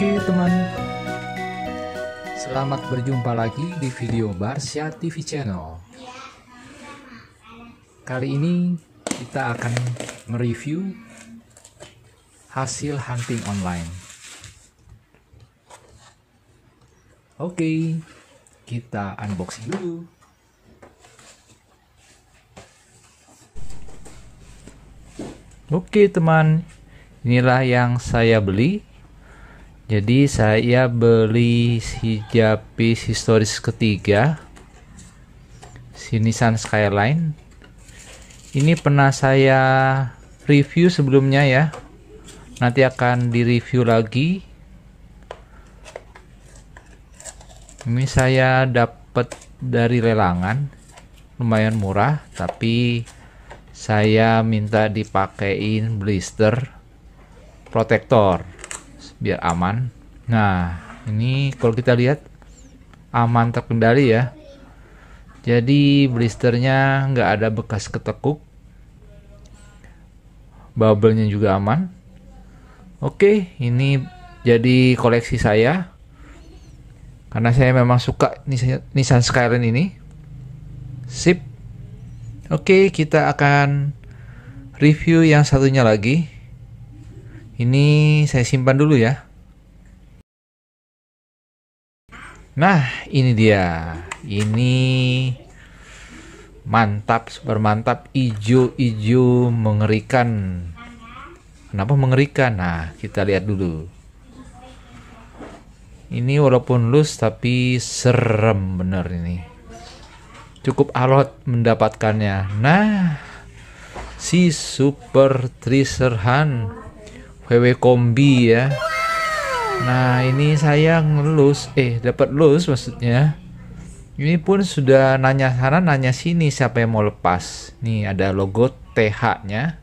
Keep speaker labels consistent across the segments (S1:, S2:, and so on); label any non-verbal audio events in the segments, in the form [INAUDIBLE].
S1: Oke teman, selamat berjumpa lagi di video Barsya TV Channel. Kali ini kita akan mereview hasil hunting online. Oke, kita unboxing dulu. Oke teman, inilah yang saya beli jadi saya beli si historis ketiga sinisan Nissan Skyline ini pernah saya review sebelumnya ya nanti akan direview lagi ini saya dapat dari lelangan lumayan murah tapi saya minta dipakein blister protektor biar aman. Nah, ini kalau kita lihat aman terkendali ya. Jadi blisternya nggak ada bekas ketekuk. bubblenya juga aman. Oke, ini jadi koleksi saya. Karena saya memang suka Nissan Skyline ini. Sip. Oke, kita akan review yang satunya lagi. Ini saya simpan dulu ya. Nah, ini dia. Ini mantap, super mantap, ijo-ijo mengerikan. Kenapa mengerikan? Nah, kita lihat dulu. Ini walaupun loose tapi serem bener ini. Cukup alot mendapatkannya. Nah, si Super Treasure Hunt WW kombi ya nah ini saya ngelus eh dapat lus maksudnya ini pun sudah nanya sana nanya sini siapa yang mau lepas nih ada logo TH nya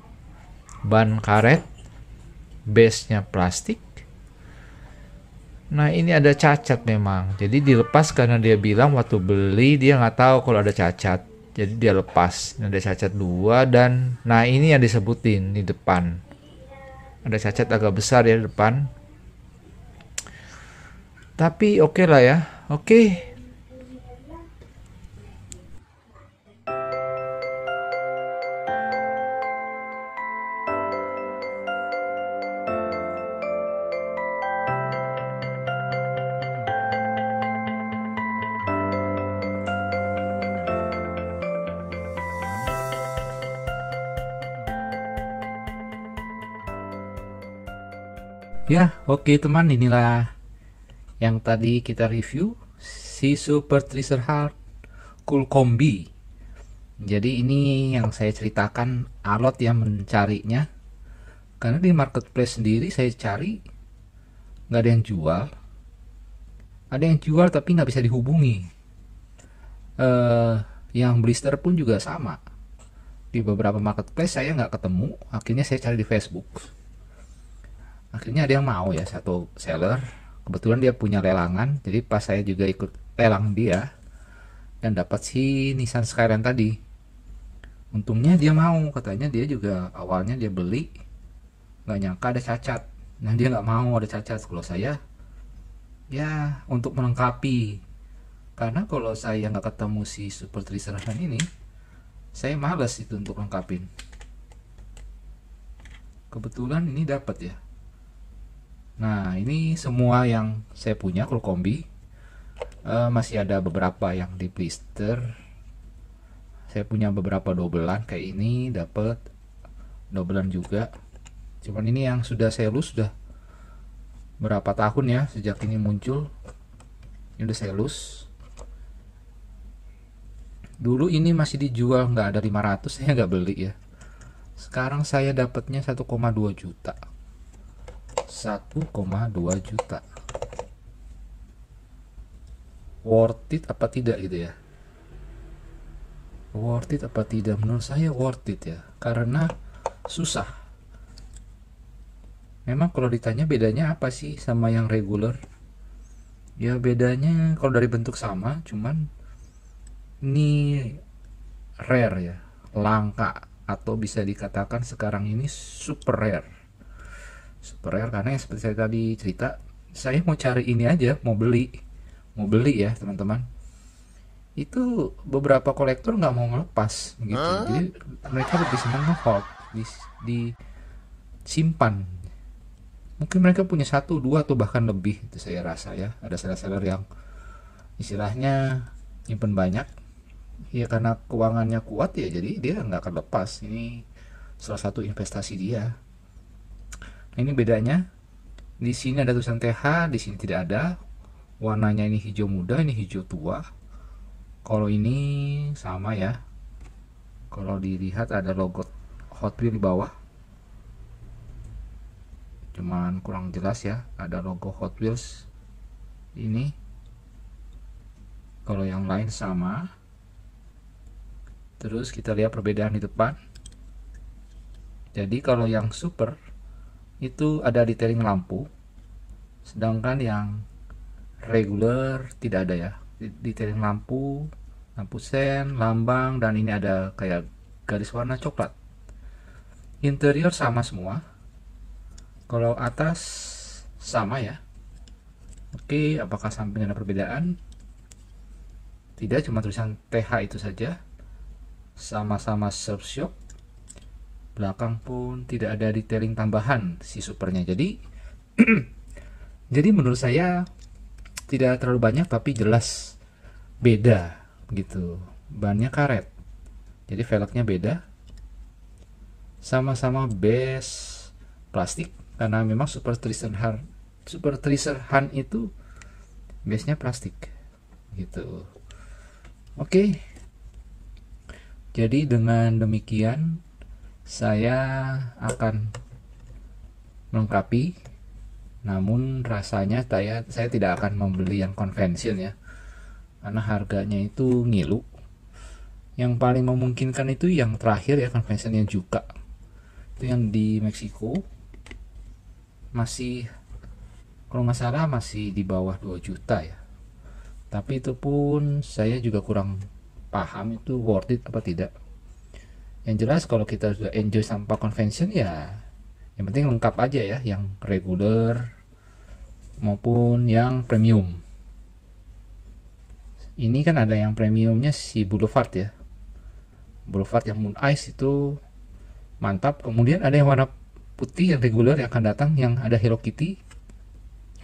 S1: ban karet base nya plastik Nah ini ada cacat memang. Jadi dilepas karena dia bilang waktu beli dia nggak tahu kalau ada cacat. Jadi dia lepas. Ini ada cacat dua dan nah ini yang disebutin di depan ada cacat agak besar ya di depan tapi oke okay lah ya oke okay. Ya, oke okay, teman, inilah yang tadi kita review si Super Treasure Heart Cool Kombi. Jadi ini yang saya ceritakan alot yang mencarinya. Karena di marketplace sendiri saya cari nggak ada yang jual. Ada yang jual tapi nggak bisa dihubungi. Uh, yang blister pun juga sama. Di beberapa marketplace saya nggak ketemu, akhirnya saya cari di Facebook akhirnya ada yang mau ya satu seller kebetulan dia punya lelangan jadi pas saya juga ikut lelang dia dan dapat si Nissan Skyline tadi untungnya dia mau katanya dia juga awalnya dia beli nggak nyangka ada cacat nah dia nggak mau ada cacat kalau saya ya untuk melengkapi karena kalau saya nggak ketemu si super tricerahan ini saya males itu untuk lengkapin kebetulan ini dapat ya Nah ini semua yang saya punya kru kombi uh, masih ada beberapa yang di blister. Saya punya beberapa dobelan kayak ini dapat dobelan juga. Cuman ini yang sudah saya lus sudah berapa tahun ya sejak ini muncul. Ini udah saya lus dulu ini masih dijual nggak ada 500 [LAUGHS] saya nggak beli ya sekarang saya dapatnya 1,2 juta 1,2 juta worth it apa tidak gitu ya worth it apa tidak menurut saya worth it ya karena susah memang kalau ditanya bedanya apa sih sama yang regular ya bedanya kalau dari bentuk sama cuman ini rare ya langka atau bisa dikatakan sekarang ini super rare super rare karena ya seperti saya tadi cerita saya mau cari ini aja mau beli mau beli ya teman-teman itu beberapa kolektor nggak mau ngelepas gitu huh? jadi mereka lebih senang ngehold di, di simpan mungkin mereka punya satu dua atau bahkan lebih itu saya rasa ya ada seller-seller yang istilahnya nyimpen banyak ya karena keuangannya kuat ya jadi dia nggak akan lepas ini salah satu investasi dia ini bedanya di sini ada tulisan TH di sini tidak ada warnanya ini hijau muda ini hijau tua kalau ini sama ya kalau dilihat ada logo Hot Wheels di bawah cuman kurang jelas ya ada logo Hot Wheels ini kalau yang lain sama terus kita lihat perbedaan di depan jadi kalau yang super itu ada detailing lampu sedangkan yang regular tidak ada ya detailing lampu lampu sen lambang dan ini ada kayak garis warna coklat interior sama semua kalau atas sama ya oke apakah samping ada perbedaan tidak cuma tulisan TH itu saja sama-sama surf shock belakang pun tidak ada detailing tambahan si supernya jadi [CLEARS THROAT] jadi menurut saya tidak terlalu banyak tapi jelas beda gitu bannya karet jadi velgnya beda sama-sama base plastik karena memang super tricer hunt super tricer hunt itu base nya plastik gitu oke okay. jadi dengan demikian saya akan melengkapi namun rasanya saya, saya tidak akan membeli yang konvensional ya karena harganya itu ngilu yang paling memungkinkan itu yang terakhir ya konvensionalnya juga itu yang di Meksiko masih kalau nggak salah masih di bawah 2 juta ya tapi itu pun saya juga kurang paham itu worth it apa tidak yang jelas kalau kita sudah enjoy sampah convention ya yang penting lengkap aja ya yang reguler maupun yang premium ini kan ada yang premiumnya si Boulevard ya Boulevard yang Moon Ice itu mantap kemudian ada yang warna putih yang reguler yang akan datang yang ada Hello Kitty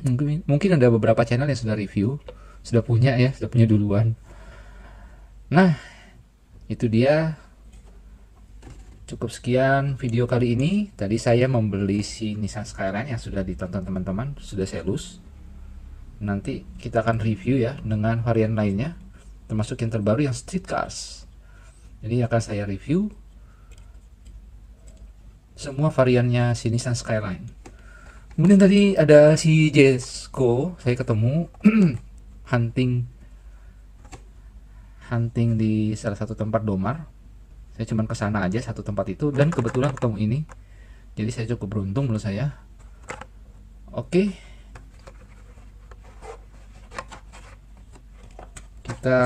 S1: mungkin, mungkin ada beberapa channel yang sudah review sudah punya ya sudah punya duluan nah itu dia cukup sekian video kali ini. Tadi saya membeli si Nissan Skyline yang sudah ditonton teman-teman, sudah saya lose. Nanti kita akan review ya dengan varian lainnya, termasuk yang terbaru yang streetcars. Jadi akan saya review semua variannya si Nissan Skyline. Kemudian tadi ada si Jesco, saya ketemu [CLEARS THROAT] hunting hunting di salah satu tempat domar saya cuma kesana aja satu tempat itu dan kebetulan ketemu ini jadi saya cukup beruntung menurut saya oke kita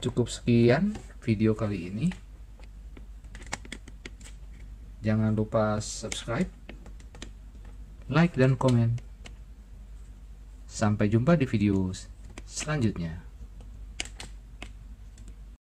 S1: cukup sekian video kali ini jangan lupa subscribe like dan komen sampai jumpa di video selanjutnya